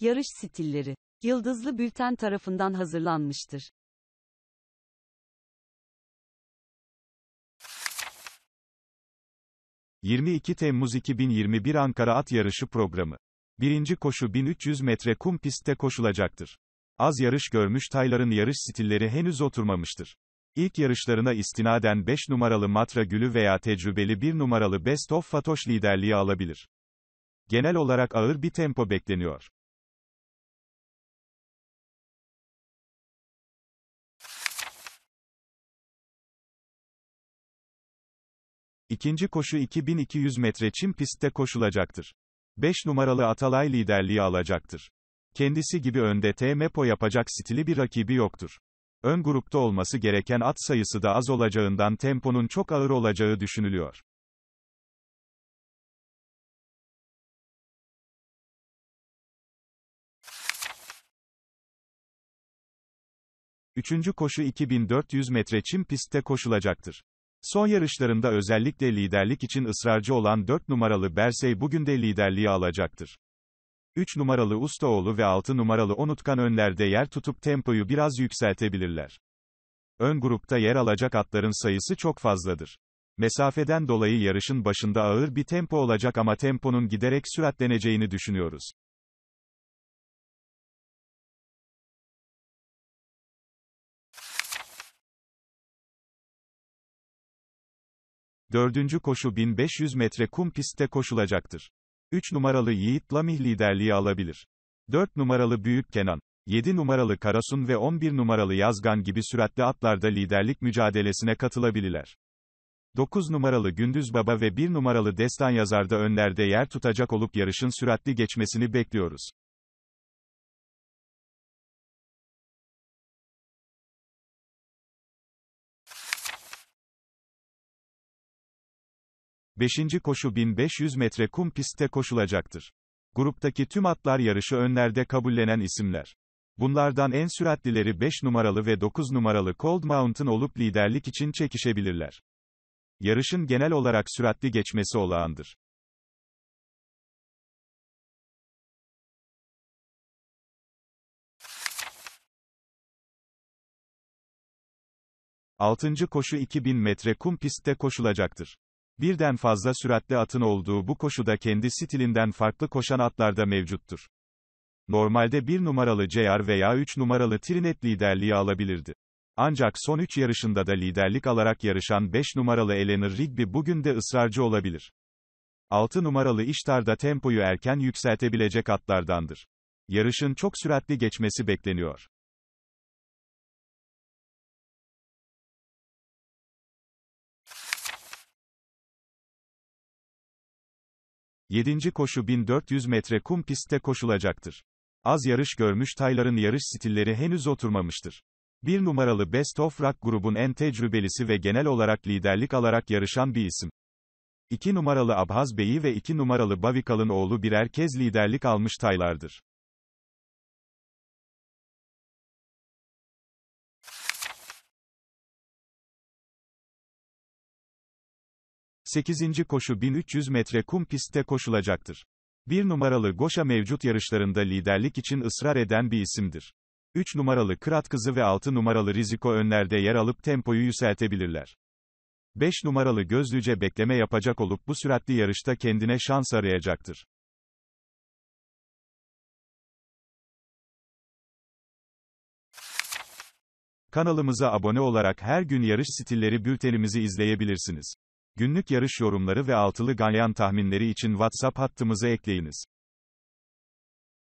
Yarış stilleri Yıldızlı Bülten tarafından hazırlanmıştır. ...22 Temmuz 2021 Ankara At Yarışı Programı. Birinci koşu 1300 metre kum pistte koşulacaktır. Az yarış görmüş tayların yarış stilleri henüz oturmamıştır. İlk yarışlarına istinaden 5 numaralı Matra Gülü veya tecrübeli 1 numaralı Best of Fatoş liderliği alabilir. Genel olarak ağır bir tempo bekleniyor. İkinci koşu 2200 metre çim pistte koşulacaktır. 5 numaralı Atalay liderliği alacaktır. Kendisi gibi önde TMPO yapacak stili bir rakibi yoktur. Ön grupta olması gereken at sayısı da az olacağından temponun çok ağır olacağı düşünülüyor. Üçüncü koşu 2400 metre çim pistte koşulacaktır. Son yarışlarında özellikle liderlik için ısrarcı olan 4 numaralı Bersey bugün de liderliği alacaktır. 3 numaralı Ustaoğlu ve 6 numaralı Onutkan önlerde yer tutup tempoyu biraz yükseltebilirler. Ön grupta yer alacak atların sayısı çok fazladır. Mesafeden dolayı yarışın başında ağır bir tempo olacak ama temponun giderek süratleneceğini düşünüyoruz. Dördüncü koşu 1500 metre kum pistte koşulacaktır. 3 numaralı Yiğit Lamih liderliği alabilir. 4 numaralı Büyük Kenan, 7 numaralı Karasun ve 11 numaralı Yazgan gibi süratli atlarda liderlik mücadelesine katılabilirler. 9 numaralı Gündüz Baba ve 1 numaralı Destan Yazar'da önlerde yer tutacak olup yarışın süratli geçmesini bekliyoruz. Beşinci koşu 1500 metre kum pistte koşulacaktır. Gruptaki tüm atlar yarışı önlerde kabullenen isimler. Bunlardan en süratlileri 5 numaralı ve 9 numaralı Cold Mountain olup liderlik için çekişebilirler. Yarışın genel olarak süratli geçmesi olağandır. Altıncı koşu 2000 metre kum pistte koşulacaktır. Birden fazla süratli atın olduğu bu koşuda kendi stilinden farklı koşan atlar da mevcuttur. Normalde 1 numaralı CR veya 3 numaralı Trinet liderliği alabilirdi. Ancak son 3 yarışında da liderlik alarak yarışan 5 numaralı Eleanor Rigby bugün de ısrarcı olabilir. 6 numaralı İştar da tempoyu erken yükseltebilecek atlardandır. Yarışın çok süratli geçmesi bekleniyor. 7. koşu 1400 metre kum pistte koşulacaktır. Az yarış görmüş tayların yarış stilleri henüz oturmamıştır. Bir numaralı Best of Rock grubun en tecrübelisi ve genel olarak liderlik alarak yarışan bir isim. 2 numaralı Abhaz Bey'i ve 2 numaralı Bavikal'ın oğlu birer kez liderlik almış taylardır. 8. koşu 1300 metre kum pistte koşulacaktır. Bir numaralı Goşa mevcut yarışlarında liderlik için ısrar eden bir isimdir. 3 numaralı Kırat Kızı ve 6 numaralı Riziko önlerde yer alıp tempoyu yükseltebilirler. 5 numaralı Gözlüce bekleme yapacak olup bu süratli yarışta kendine şans arayacaktır. Kanalımıza abone olarak her gün yarış stilleri bültenimizi izleyebilirsiniz. Günlük yarış yorumları ve altılı ganyan tahminleri için WhatsApp hattımıza ekleyiniz.